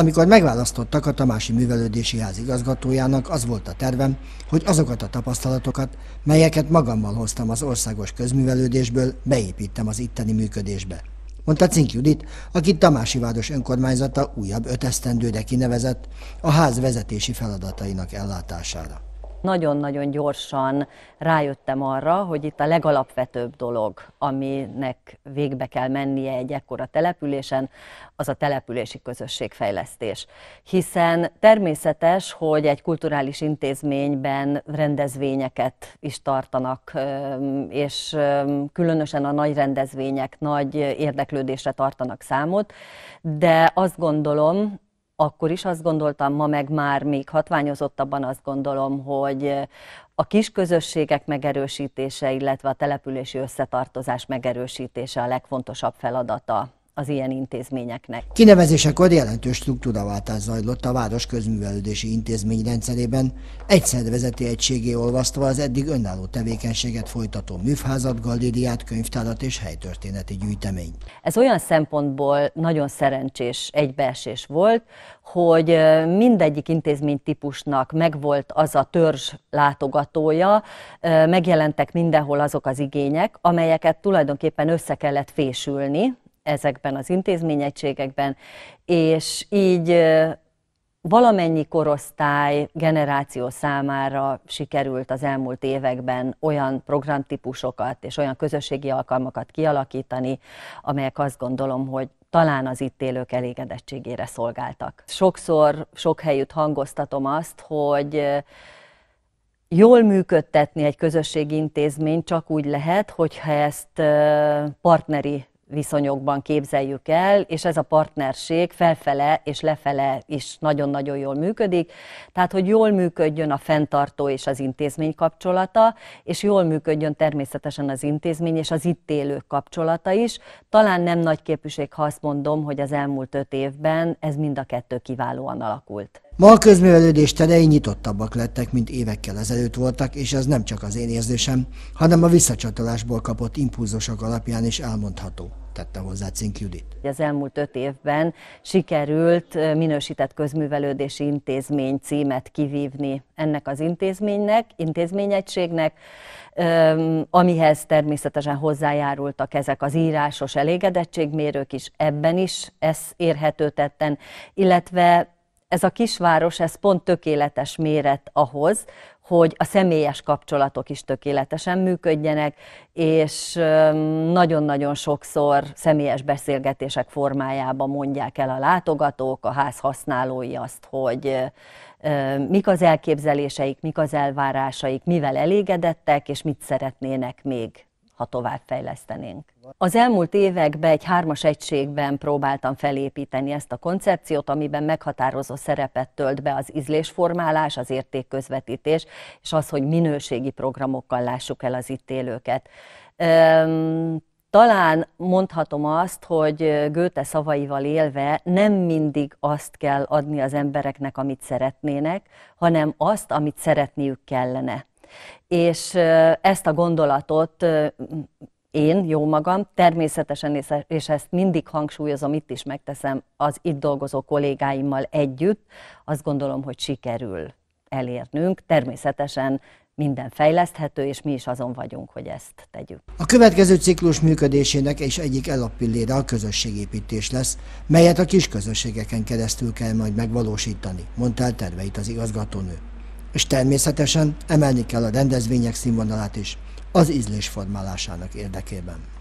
Amikor megválasztottak a Tamási Művelődési Ház igazgatójának, az volt a tervem, hogy azokat a tapasztalatokat, melyeket magammal hoztam az országos közművelődésből, beépítem az itteni működésbe. Mondta Cink Judit, akit Tamási Város önkormányzata újabb öt kinevezett a ház vezetési feladatainak ellátására nagyon-nagyon gyorsan rájöttem arra, hogy itt a legalapvetőbb dolog, aminek végbe kell mennie egy ekkora településen, az a települési közösségfejlesztés. Hiszen természetes, hogy egy kulturális intézményben rendezvényeket is tartanak, és különösen a nagy rendezvények nagy érdeklődésre tartanak számot, de azt gondolom, akkor is azt gondoltam, ma meg már még hatványozottabban azt gondolom, hogy eh, a kis közösségek megerősítése, illetve a települési összetartozás megerősítése a legfontosabb feladata az ilyen intézményeknek. Kinevezésekor jelentős struktúraváltás zajlott a város közművelődési intézmény rendszerében, egy szervezeti egységé olvasztva az eddig önálló tevékenységet folytató műfházat, galériát, könyvtárat és helytörténeti gyűjtemény. Ez olyan szempontból nagyon szerencsés egybeesés volt, hogy mindegyik intézménytípusnak megvolt az a törzs látogatója, megjelentek mindenhol azok az igények, amelyeket tulajdonképpen össze kellett fésülni, ezekben az intézményegységekben, és így valamennyi korosztály, generáció számára sikerült az elmúlt években olyan programtípusokat és olyan közösségi alkalmakat kialakítani, amelyek azt gondolom, hogy talán az itt élők elégedettségére szolgáltak. Sokszor, sok helyütt hangoztatom azt, hogy jól működtetni egy közösségi intézményt csak úgy lehet, hogyha ezt partneri viszonyokban képzeljük el, és ez a partnerség felfele és lefele is nagyon-nagyon jól működik, tehát hogy jól működjön a fenntartó és az intézmény kapcsolata, és jól működjön természetesen az intézmény és az itt élők kapcsolata is. Talán nem nagy képűség, ha azt mondom, hogy az elmúlt öt évben ez mind a kettő kiválóan alakult. Ma a közművelődés terei nyitottabbak lettek, mint évekkel ezelőtt voltak, és ez nem csak az én érzésem, hanem a visszacsatolásból kapott impulzusok alapján is elmondható tette hozzá Cink Judit. Az elmúlt öt évben sikerült minősített közművelődési intézmény címet kivívni ennek az intézménynek, intézményegységnek, amihez természetesen hozzájárultak ezek az írásos elégedettségmérők is, ebben is ez érhető tetten, illetve ez a kisváros, ez pont tökéletes méret ahhoz, hogy a személyes kapcsolatok is tökéletesen működjenek, és nagyon-nagyon sokszor személyes beszélgetések formájában mondják el a látogatók, a ház használói azt, hogy mik az elképzeléseik, mik az elvárásaik, mivel elégedettek, és mit szeretnének még ha továbbfejlesztenénk. Az elmúlt években egy hármas egységben próbáltam felépíteni ezt a koncepciót, amiben meghatározó szerepet tölt be az ízlésformálás, az értékközvetítés, és az, hogy minőségi programokkal lássuk el az itt élőket. Talán mondhatom azt, hogy Göte szavaival élve nem mindig azt kell adni az embereknek, amit szeretnének, hanem azt, amit szeretniük kellene és ezt a gondolatot én, jó magam, természetesen, és ezt mindig hangsúlyozom, itt is megteszem az itt dolgozó kollégáimmal együtt, azt gondolom, hogy sikerül elérnünk. Természetesen minden fejleszthető, és mi is azon vagyunk, hogy ezt tegyük. A következő ciklus működésének és egyik elappillére a közösségépítés lesz, melyet a kis közösségeken keresztül kell majd megvalósítani, mondta el terveit az igazgatónő és természetesen emelni kell a rendezvények színvonalát is az ízlés formálásának érdekében.